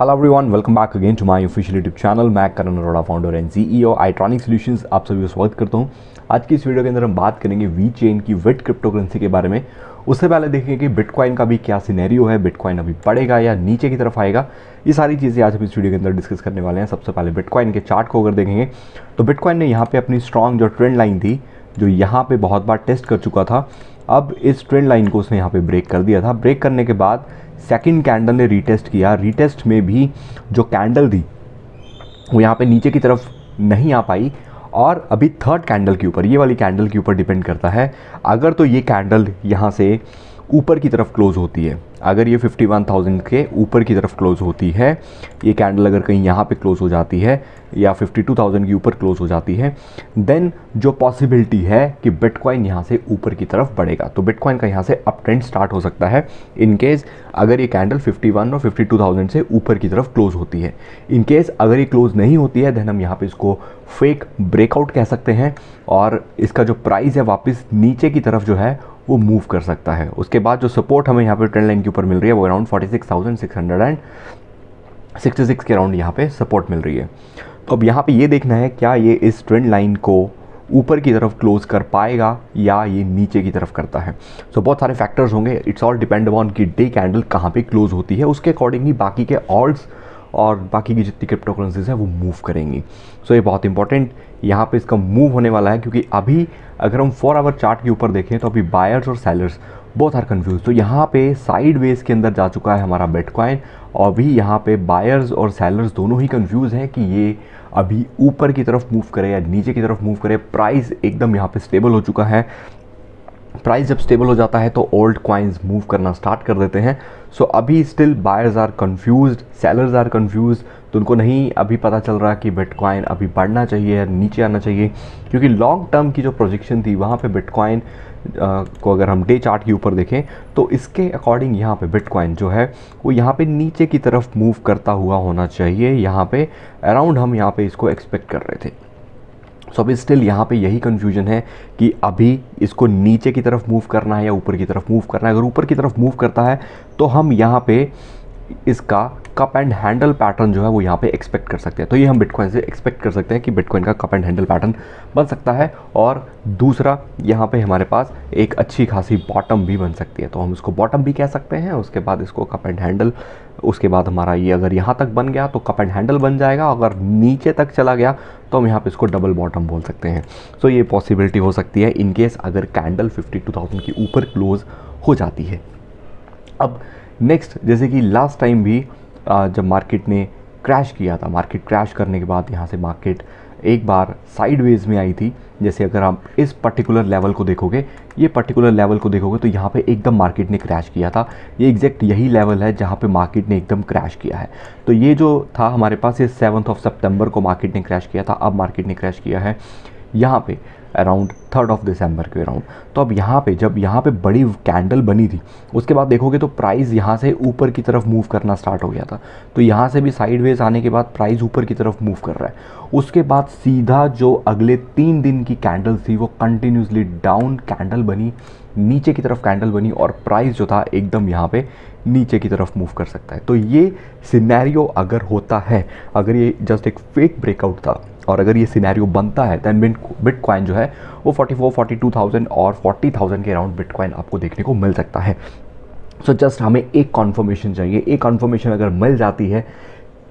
hello everyone welcome back again to my official YouTube channel मैं Karan Arora founder and CEO Itronic solutions आप सभी को स्वागत करता हूँ आज की इस वीडियो के अंदर हम बात करेंगे वी चेन की वेट क्रिप्टो करेंसी के बारे में उससे पहले देखेंगे कि बिटकॉइन का भी क्या सिनेरियो है बिटकॉइन अभी बढ़ेगा या नीचे की तरफ आएगा ये सारी चीज़ें आज हम इस वीडियो के अंदर डिस्कस करने वाले हैं सबसे पहले बिटकॉइन के चार्ट को अगर देखेंगे तो बिटकॉइन ने यहाँ पर अपनी स्ट्रॉन्ग जो ट्रेंड लाइन थी जो यहाँ पर बहुत बार टेस्ट कर चुका था अब इस ट्रेंड लाइन को उसने यहाँ पर ब्रेक कर दिया था ब्रेक करने के बाद सेकंड कैंडल ने रीटेस्ट किया रीटेस्ट में भी जो कैंडल थी वो यहाँ पे नीचे की तरफ नहीं आ पाई और अभी थर्ड कैंडल के ऊपर ये वाली कैंडल के ऊपर डिपेंड करता है अगर तो ये कैंडल यहाँ से ऊपर की तरफ क्लोज़ होती है अगर ये 51,000 के ऊपर की तरफ क्लोज़ होती है ये कैंडल अगर कहीं यहाँ पे क्लोज़ हो जाती है या 52,000 के ऊपर क्लोज़ हो जाती है देन जो पॉसिबिलिटी है कि बिटकॉइन यहाँ से ऊपर की तरफ बढ़ेगा तो बिटकॉइन का यहाँ से अप ट्रेंड स्टार्ट हो सकता है इनकेस अगर ये कैंडल 51 और 52,000 से ऊपर की तरफ क्लोज़ होती है इनकेस अगर ये क्लोज़ नहीं होती है देन हम यहाँ पर इसको फेक ब्रेकआउट कह सकते हैं और इसका जो प्राइस है वापस नीचे की तरफ जो है वो मूव कर सकता है उसके बाद जो सपोर्ट हमें यहाँ पर ट्रेंड लाइन के ऊपर मिल रही है वो around forty six thousand six and sixty six के अराउंड यहाँ पर सपोर्ट मिल रही है तो अब यहाँ पर ये देखना है क्या ये इस ट्रेंड लाइन को ऊपर की तरफ क्लोज कर पाएगा या ये नीचे की तरफ करता है सो so, बहुत सारे फैक्टर्स होंगे इट्स ऑल डिपेंड अपॉन कि डे कैंडल कहाँ पे क्लोज होती है उसके अकॉर्डिंगली बाकी के ऑल्स और बाकी की जितनी क्रिप्टो करेंसीज हैं वो मूव करेंगी सो so, ये बहुत इंपॉर्टेंट यहाँ पे इसका मूव होने वाला है क्योंकि अभी अगर हम फोर आवर चार्ट के ऊपर देखें तो अभी बायर्स और सेलर्स बहुत आर कन्फ्यूज तो यहाँ पे साइड वेज के अंदर जा चुका है हमारा बेटकॉइन और भी यहाँ पे बायर्स और सेलर्स दोनों ही कन्फ्यूज़ हैं कि ये अभी ऊपर की तरफ मूव करे या नीचे की तरफ मूव करे प्राइस एकदम यहाँ पे स्टेबल हो चुका है प्राइस जब स्टेबल हो जाता है तो ओल्ड कॉइन्स मूव करना स्टार्ट कर देते हैं सो so, अभी still buyers are confuse sellers are confuse तो उनको नहीं अभी पता चल रहा कि बिटकॉइन अभी बढ़ना चाहिए या नीचे आना चाहिए क्योंकि लॉन्ग टर्म की जो प्रोजेक्शन थी वहाँ पे बिटकॉइन को अगर हम डे चार्ट के ऊपर देखें तो इसके अकॉर्डिंग यहाँ पे बिटकॉइन जो है वो यहाँ पे नीचे की तरफ मूव करता हुआ होना चाहिए यहाँ पे अराउंड हम यहाँ पे इसको एक्सपेक्ट कर रहे थे सो अभी स्टिल यहाँ पे यही कन्फ्यूजन है कि अभी इसको नीचे की तरफ मूव करना है या ऊपर की तरफ मूव करना है अगर ऊपर की तरफ मूव करता है तो हम यहाँ पे इसका कप एंड हैंडल पैटर्न जो है वो यहाँ पे एक्सपेक्ट कर सकते हैं तो ये हम बिटकॉइन से एक्सपेक्ट कर सकते हैं कि बिटकॉइन का कप एंड हैंडल पैटर्न बन सकता है और दूसरा यहाँ पे हमारे पास एक अच्छी खासी बॉटम भी बन सकती है तो हम इसको बॉटम भी कह सकते हैं उसके बाद इसको कप एंड हैंडल उसके बाद हमारा ये अगर यहाँ तक बन गया तो कप एंड हैंडल बन जाएगा अगर नीचे तक चला गया तो हम यहाँ पे इसको डबल बॉटम बोल सकते हैं सो so, ये पॉसिबिलिटी हो सकती है इन केस अगर कैंडल 52,000 के ऊपर क्लोज हो जाती है अब नेक्स्ट जैसे कि लास्ट टाइम भी जब मार्केट ने क्रैश किया था मार्केट क्रैश करने के बाद यहाँ से मार्केट एक बार साइडवेज में आई थी जैसे अगर आप इस पर्टिकुलर लेवल को देखोगे ये पर्टिकुलर लेवल को देखोगे तो यहाँ पे एकदम मार्केट ने क्रैश किया था ये एग्जैक्ट यही लेवल है जहाँ पे मार्केट ने एकदम क्रैश किया है तो ये जो था हमारे पास ये सेवन्थ ऑफ सितंबर को मार्केट ने क्रैश किया था अब मार्केट ने क्रैश किया है यहाँ पर अराउंड थर्ड ऑफ दिसंबर के अराउंड तो अब यहाँ पे जब यहाँ पे बड़ी कैंडल बनी थी उसके बाद देखोगे तो प्राइस यहाँ से ऊपर की तरफ मूव करना स्टार्ट हो गया था तो यहाँ से भी साइडवेज आने के बाद प्राइस ऊपर की तरफ मूव कर रहा है उसके बाद सीधा जो अगले तीन दिन की कैंडल थी वो कंटिन्यूसली डाउन कैंडल बनी नीचे की तरफ कैंडल बनी और प्राइस जो था एकदम यहाँ पे नीचे की तरफ मूव कर सकता है तो ये सिनेरियो अगर होता है अगर ये जस्ट एक फेक ब्रेकआउट था और अगर ये सिनेरियो बनता है दैन बिटकॉइन जो है वो 44, 42,000 और 40,000 के अराउंड बिटकॉइन आपको देखने को मिल सकता है सो so जस्ट हमें एक कॉन्फर्मेशन चाहिए एक कॉन्फर्मेशन अगर मिल जाती है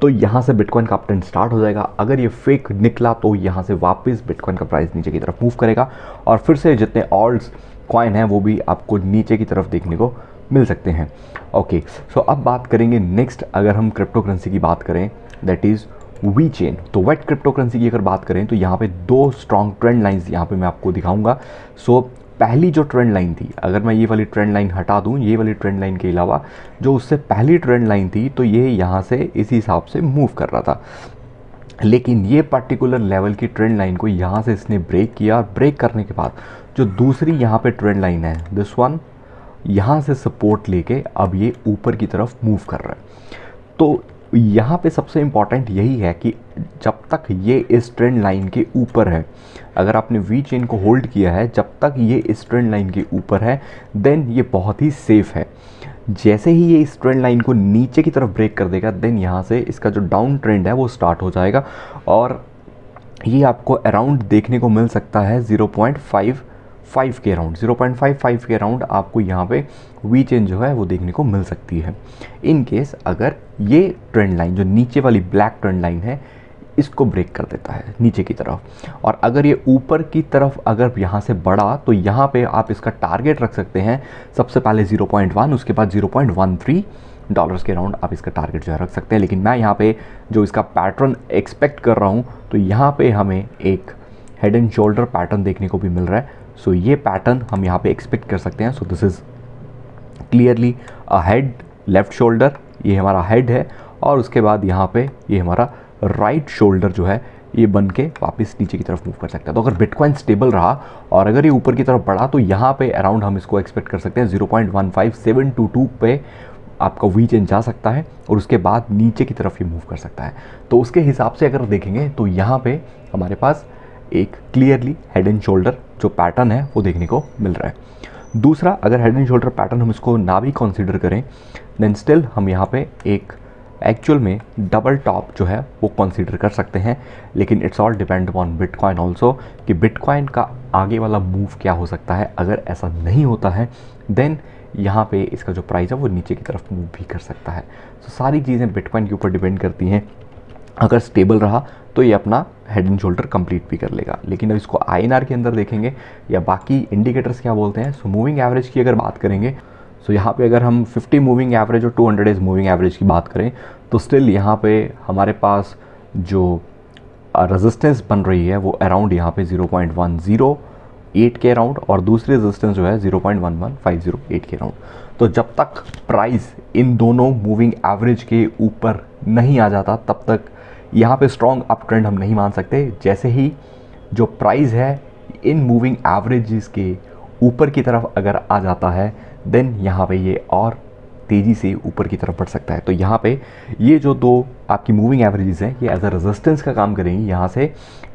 तो यहाँ से बिटकॉइन का अपटेंड स्टार्ट हो जाएगा अगर ये फेक निकला तो यहाँ से वापस बिटकॉइन का प्राइस नीचे की तरफ मूव करेगा और फिर से जितने ऑल्ड्स कॉइन हैं वो भी आपको नीचे की तरफ देखने को मिल सकते हैं ओके okay, सो so अब बात करेंगे नेक्स्ट अगर हम क्रिप्टो करेंसी की बात करें दैट इज़ वी चेन तो वेट क्रिप्टो करेंसी की अगर बात करें तो यहाँ पे दो स्ट्रॉन्ग ट्रेंड लाइंस यहाँ पे मैं आपको दिखाऊंगा सो so, पहली जो ट्रेंड लाइन थी अगर मैं ये वाली ट्रेंड लाइन हटा दूँ ये वाली ट्रेंड लाइन के अलावा जो उससे पहली ट्रेंड लाइन थी तो ये यहाँ से इसी हिसाब से मूव कर रहा था लेकिन ये पर्टिकुलर लेवल की ट्रेंड लाइन को यहाँ से इसने ब्रेक किया और ब्रेक करने के बाद जो दूसरी यहाँ पे ट्रेंड लाइन है दिस वन यहाँ से सपोर्ट लेके अब ये ऊपर की तरफ मूव कर रहा है तो यहाँ पे सबसे इम्पॉर्टेंट यही है कि जब तक ये इस ट्रेंड लाइन के ऊपर है अगर आपने वी चेन को होल्ड किया है जब तक ये इस ट्रेंड लाइन के ऊपर है देन ये बहुत ही सेफ़ है जैसे ही ये इस ट्रेंड लाइन को नीचे की तरफ ब्रेक कर देगा देन यहाँ से इसका जो डाउन ट्रेंड है वो स्टार्ट हो जाएगा और ये आपको अराउंड देखने को मिल सकता है ज़ीरो पॉइंट फाइव फाइव के around zero point five five के अराउंड आपको यहाँ पे वी चेंज जो है वो देखने को मिल सकती है इन केस अगर ये ट्रेंड लाइन जो नीचे वाली ब्लैक ट्रेंड लाइन है इसको ब्रेक कर देता है नीचे की तरफ और अगर ये ऊपर की तरफ अगर यहाँ से बढ़ा तो यहाँ पे आप इसका टारगेट रख सकते हैं सबसे पहले 0.1 उसके बाद 0.13 डॉलर्स के अराउंड आप इसका टारगेट जो है रख सकते हैं लेकिन मैं यहाँ पे जो इसका पैटर्न एक्सपेक्ट कर रहा हूँ तो यहाँ पे हमें एक हेड एंड शोल्डर पैटर्न देखने को भी मिल रहा है सो so, ये पैटर्न हम यहाँ पे एक्सपेक्ट कर सकते हैं so this is clearly a head left shoulder ये हमारा हेड है और उसके बाद यहाँ पे ये हमारा राइट right शोल्डर जो है ये बन के वापस नीचे की तरफ मूव कर सकता है तो अगर बिटकॉइन स्टेबल रहा और अगर ये ऊपर की तरफ बढ़ा तो यहाँ पे अराउंड हम इसको एक्सपेक्ट कर सकते हैं 0.15722 पे आपका वी चेंज जा सकता है और उसके बाद नीचे की तरफ ये मूव कर सकता है तो उसके हिसाब से अगर देखेंगे तो यहाँ पे हमारे पास एक क्लियरली हेड एंड शोल्डर जो पैटर्न है वो देखने को मिल रहा है दूसरा अगर हेड एंड शोल्डर पैटर्न हम इसको ना भी कॉन्सिडर करें देन स्टिल हम यहाँ पे एक एक्चुअल में डबल टॉप जो है वो कंसीडर कर सकते हैं लेकिन it's all depend upon bitcoin also कि बिटकॉइन का आगे वाला मूव क्या हो सकता है अगर ऐसा नहीं होता है देन यहाँ पे इसका जो प्राइस है वो नीचे की तरफ मूव भी कर सकता है सो so, सारी चीज़ें बिटकॉइन के ऊपर डिपेंड करती हैं अगर स्टेबल रहा तो ये अपना हेड एंड शोल्डर कंप्लीट भी कर लेगा लेकिन अब इसको आई के अंदर देखेंगे या बाकी इंडिकेटर्स क्या बोलते हैं सो मूविंग एवरेज की अगर बात करेंगे सो so, यहाँ पे अगर हम 50 मूविंग एवरेज और 200 इज मूविंग एवरेज की बात करें तो स्टिल यहाँ पे हमारे पास जो रेजिस्टेंस बन रही है वो अराउंड यहाँ पे 0.108 के अराउंड और दूसरी रेजिस्टेंस जो है 0.11508 के अराउंड तो जब तक प्राइस इन दोनों मूविंग एवरेज के ऊपर नहीं आ जाता तब तक यहाँ पे स्ट्रॉन्ग अप ट्रेंड हम नहीं मान सकते जैसे ही जो प्राइस है इन मूविंग एवरेज के ऊपर की तरफ अगर आ जाता है देन यहाँ पे ये और तेज़ी से ऊपर की तरफ बढ़ सकता है तो यहाँ पे ये जो दो आपकी मूविंग एवरेजेस हैं ये एज अ रेजिस्टेंस का काम करेंगी यहाँ से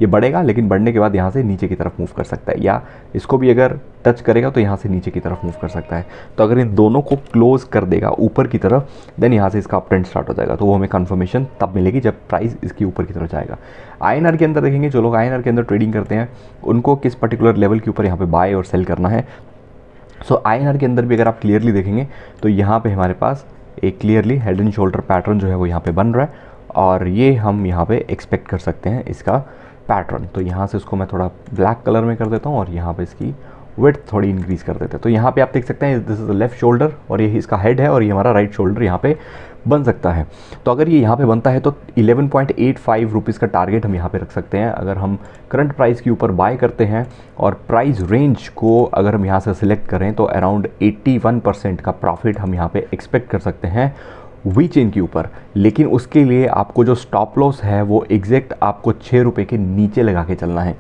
ये बढ़ेगा लेकिन बढ़ने के बाद यहाँ से नीचे की तरफ मूव कर सकता है या इसको भी अगर टच करेगा तो यहाँ से नीचे की तरफ मूव कर सकता है तो अगर इन दोनों को क्लोज कर देगा ऊपर की तरफ देन यहाँ से इसका अपट्रेंड स्टार्ट हो जाएगा तो वो हमें कन्फर्मेशन तब मिलेगी जब प्राइस इसके ऊपर की तरफ जाएगा आई के अंदर देखेंगे जो लोग आई के अंदर ट्रेडिंग करते हैं उनको किस पर्टिकुलर लेवल के ऊपर यहाँ पर बाय और सेल करना है सो आई के अंदर भी अगर आप क्लियरली देखेंगे तो यहाँ पे हमारे पास एक clearly head and shoulder pattern जो है वो यहाँ पे बन रहा है और ये हम यहाँ पे एक्सपेक्ट कर सकते हैं इसका पैटर्न तो यहाँ से इसको मैं थोड़ा ब्लैक कलर में कर देता हूँ और यहाँ पे इसकी वेट थोड़ी इंक्रीज़ कर देते हैं तो यहाँ पे आप देख सकते हैं this is the left shoulder और ये इसका हेड है और ये हमारा राइट शोल्डर यहाँ पे बन सकता है तो अगर ये यहाँ पे बनता है तो 11.85 पॉइंट का टारगेट हम यहाँ पे रख सकते हैं अगर हम करंट प्राइस के ऊपर बाय करते हैं और प्राइस रेंज को अगर हम यहाँ से सिलेक्ट करें तो अराउंड 81 परसेंट का प्रॉफिट हम यहाँ पे एक्सपेक्ट कर सकते हैं वी चेन के ऊपर लेकिन उसके लिए आपको जो स्टॉप लॉस है वो एग्जैक्ट आपको छः रुपये के नीचे लगा के चलना है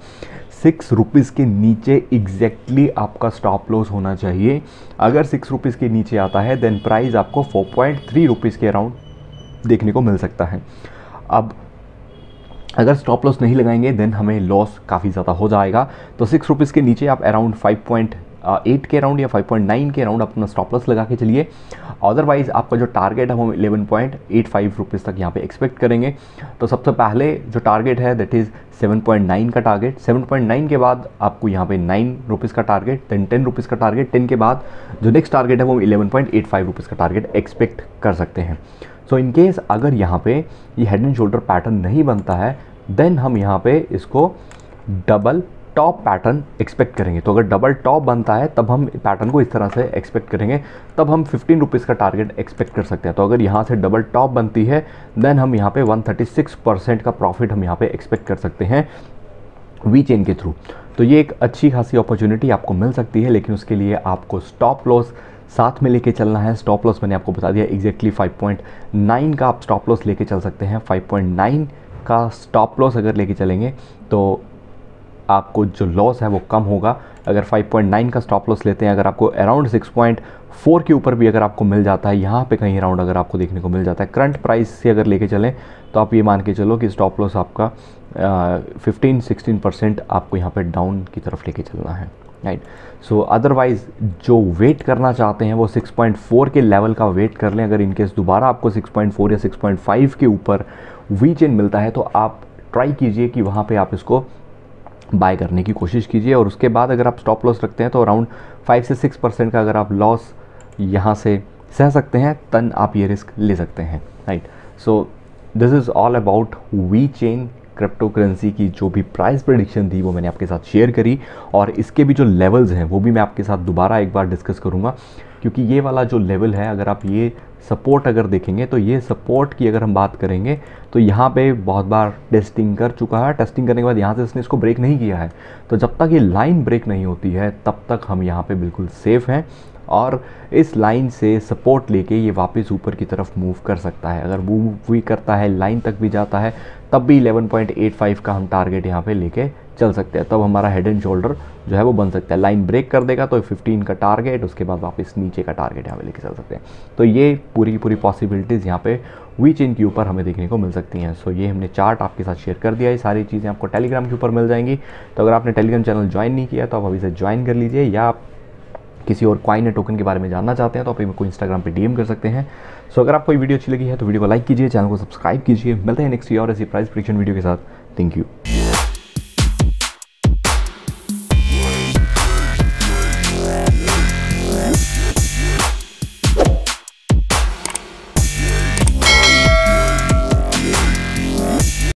सिक्स रुपीज़ के नीचे एग्जैक्टली exactly आपका स्टॉप लॉस होना चाहिए अगर सिक्स रुपीज़ के नीचे आता है देन प्राइस आपको फोर पॉइंट थ्री रुपीज़ के अराउंड देखने को मिल सकता है अब अगर स्टॉप लॉस नहीं लगाएंगे देन हमें लॉस काफ़ी ज़्यादा हो जाएगा तो सिक्स रुपीज़ के नीचे आप अराउंड फाइव पॉइंट एट के राउंड या 5.9 के राउंड अपना स्टॉप लॉस लगा के चलिए अदरवाइज़ आपका जो टारगेट है वो eleven point eight five rupees तक यहाँ पे एक्सपेक्ट करेंगे तो सबसे पहले जो टारगेट है दैट इज़ 7.9 का टारगेट 7.9 के बाद आपको यहाँ पे नाइन रुपीज़ का टारगेट देन टेन रुपीज़ का टारगेट टेन के बाद जो नेक्स्ट टारगेट है वो eleven point eight five rupees का टारगेट एक्सपेक्ट कर सकते हैं सो इन केस अगर यहाँ पे ये हेड एंड शोल्डर पैटर्न नहीं बनता है देन हम यहाँ पे इसको डबल टॉप पैटर्न एक्सपेक्ट करेंगे तो अगर डबल टॉप बनता है तब हम पैटर्न को इस तरह से एक्सपेक्ट करेंगे तब हम फिफ्टीन रुपीज़ का टारगेट एक्सपेक्ट कर सकते हैं तो अगर यहाँ से डबल टॉप बनती है देन हम यहाँ पे 136 परसेंट का प्रॉफिट हम यहाँ पे एक्सपेक्ट कर सकते हैं वी चेन के थ्रू तो ये एक अच्छी खासी अपॉर्चुनिटी आपको मिल सकती है लेकिन उसके लिए आपको स्टॉप लॉस साथ में लेके चलना है स्टॉप लॉस मैंने आपको बता दिया एग्जैक्टली 5.9 का आप स्टॉप लॉस लेके चल सकते हैं 5.9 का स्टॉप लॉस अगर लेके चलेंगे तो आपको जो लॉस है वो कम होगा अगर 5.9 का स्टॉप लॉस लेते हैं अगर आपको अराउंड 6.4 के ऊपर भी अगर आपको मिल जाता है यहाँ पे कहीं अराउंड अगर आपको देखने को मिल जाता है करंट प्राइस से अगर लेके चलें तो आप ये मान के चलो कि स्टॉप लॉस आपका फिफ्टीन सिक्सटीन परसेंट आपको यहाँ पर डाउन की तरफ लेके चलना है राइट सो अदरवाइज़ जो वेट करना चाहते हैं वो 6.4 के लेवल का वेट कर लें अगर इनकेस दोबारा आपको 6.4 या 6.5 के ऊपर वी चेन मिलता है तो आप ट्राई कीजिए कि वहाँ पे आप इसको बाय करने की कोशिश कीजिए और उसके बाद अगर आप स्टॉप लॉस रखते हैं तो अराउंड फाइव से सिक्स परसेंट का अगर आप लॉस यहाँ से सह सकते हैं तन आप ये रिस्क ले सकते हैं right so this is all about VeChain cryptocurrency की जो भी प्राइस प्रडिक्शन थी वो मैंने आपके साथ शेयर करी और इसके भी जो लेवल्स हैं वो भी मैं आपके साथ दोबारा एक बार डिस्कस करूँगा क्योंकि ये वाला जो लेवल है अगर आप ये सपोर्ट अगर देखेंगे तो ये सपोर्ट की अगर हम बात करेंगे तो यहाँ पे बहुत बार टेस्टिंग कर चुका है टेस्टिंग करने के बाद यहाँ से इसने इसको ब्रेक नहीं किया है तो जब तक ये लाइन ब्रेक नहीं होती है तब तक हम यहाँ पे बिल्कुल सेफ़ हैं और इस लाइन से सपोर्ट लेके ये वापस ऊपर की तरफ मूव कर सकता है अगर मूव भी करता है लाइन तक भी जाता है तब भी 11.85 का हम टारगेट यहाँ पे लेके चल सकते हैं तब हमारा हेड एंड शोल्डर जो है वो बन सकता है लाइन ब्रेक कर देगा तो 15 का टारगेट उसके बाद वापस नीचे का टारगेट यहाँ पे लेके चल सकते हैं तो ये पूरी की पूरी पॉसिबिलिटीज़ यहाँ पे वी चेन के ऊपर हमें देखने को मिल सकती हैं सो ये हमने चार्ट आपके साथ शेयर कर दिया ये सारी चीज़ें आपको टेलीग्राम के ऊपर मिल जाएंगी तो अगर आपने टेलीग्राम चैनल ज्वाइन नहीं किया तो आप अभी से ज्वाइन कर लीजिए या आप किसी और क्वाइन या टोकन के बारे में जानना चाहते हैं तो आप मेरे को इंस्टाग्राम पर डीएम कर सकते हैं सो अगर आपको वीडियो अच्छी लगी है तो वीडियो को लाइक कीजिए चैनल को सब्सक्राइब कीजिए मिलते हैं नेक्स्ट ईयर और ऐसी प्राइस प्रिडिक्शन वीडियो के साथ थैंक यू